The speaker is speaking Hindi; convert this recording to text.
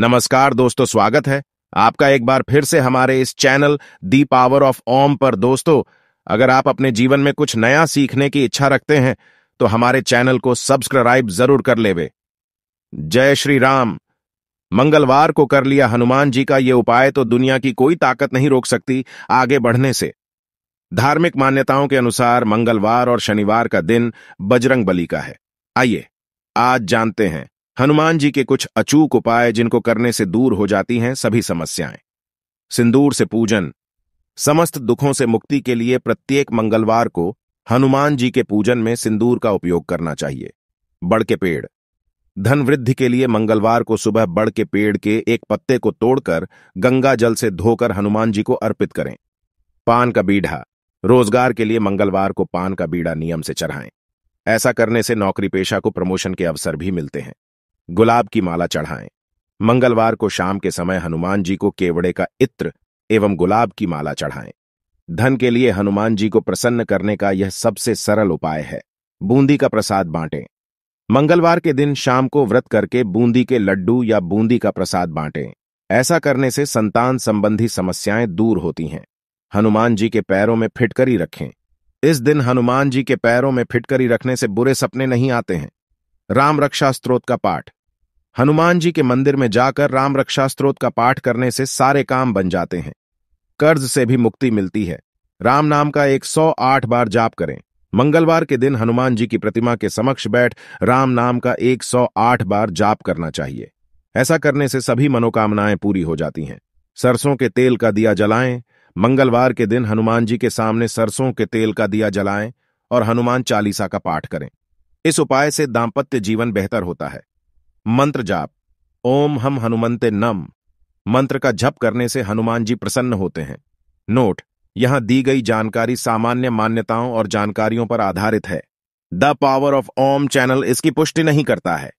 नमस्कार दोस्तों स्वागत है आपका एक बार फिर से हमारे इस channel the power of Om पर दोस्तों अगर आप अपने जीवन में कुछ नया सीखने की इच्छा रखते हैं तो हमारे चैनल को सब्सक्राइब जरूर कर लेवे जय श्री राम मंगलवार को कर लिया हनुमान जी का ये उपाय तो दुनिया की कोई ताकत नहीं रोक सकती आगे बढ़ने से धार्मिक मान्यताओं के अनुसार मंगलवार और शनिवार का दिन बजरंग बली का है आइए आज जानते हैं हनुमान जी के कुछ अचूक उपाय जिनको करने से दूर हो जाती हैं सभी समस्याएं सिंदूर से पूजन समस्त दुखों से मुक्ति के लिए प्रत्येक मंगलवार को हनुमान जी के पूजन में सिंदूर का उपयोग करना चाहिए बड़ के पेड़ धन वृद्धि के लिए मंगलवार को सुबह बड़ के पेड़ के एक पत्ते को तोड़कर गंगा जल से धोकर हनुमान जी को अर्पित करें पान का बीढ़ा रोजगार के लिए मंगलवार को पान का बीड़ा नियम से चढ़ाएं ऐसा करने से नौकरी पेशा को प्रमोशन के अवसर भी मिलते हैं गुलाब की माला चढ़ाएं मंगलवार को शाम के समय हनुमान जी को केवड़े का इत्र एवं गुलाब की माला चढ़ाएं धन के लिए हनुमान जी को प्रसन्न करने का यह सबसे सरल उपाय है बूंदी का प्रसाद बांटें मंगलवार के दिन शाम को व्रत करके बूंदी के लड्डू या बूंदी का प्रसाद बांटें ऐसा करने से संतान संबंधी समस्याएं दूर होती हैं हनुमान जी के पैरों में फिटकरी रखें इस दिन हनुमान जी के पैरों में फिटकरी रखने से बुरे सपने नहीं आते हैं राम रक्षा स्त्रोत का पाठ हनुमान जी के मंदिर में जाकर राम रक्षा स्त्रोत का पाठ करने से सारे काम बन जाते हैं कर्ज से भी मुक्ति मिलती है राम नाम का 108 बार जाप करें मंगलवार के दिन हनुमान जी की प्रतिमा के समक्ष बैठ राम नाम का 108 बार जाप करना चाहिए ऐसा करने से सभी मनोकामनाएं पूरी हो जाती हैं सरसों के तेल का दिया जलाएं मंगलवार के दिन हनुमान जी के सामने सरसों के तेल का दिया जलाएं और हनुमान चालीसा का पाठ करें इस उपाय से दाम्पत्य जीवन बेहतर होता है मंत्र जाप ओम हम हनुमंते नम मंत्र का जप करने से हनुमान जी प्रसन्न होते हैं नोट यहां दी गई जानकारी सामान्य मान्यताओं और जानकारियों पर आधारित है the power of Om channel इसकी पुष्टि नहीं करता है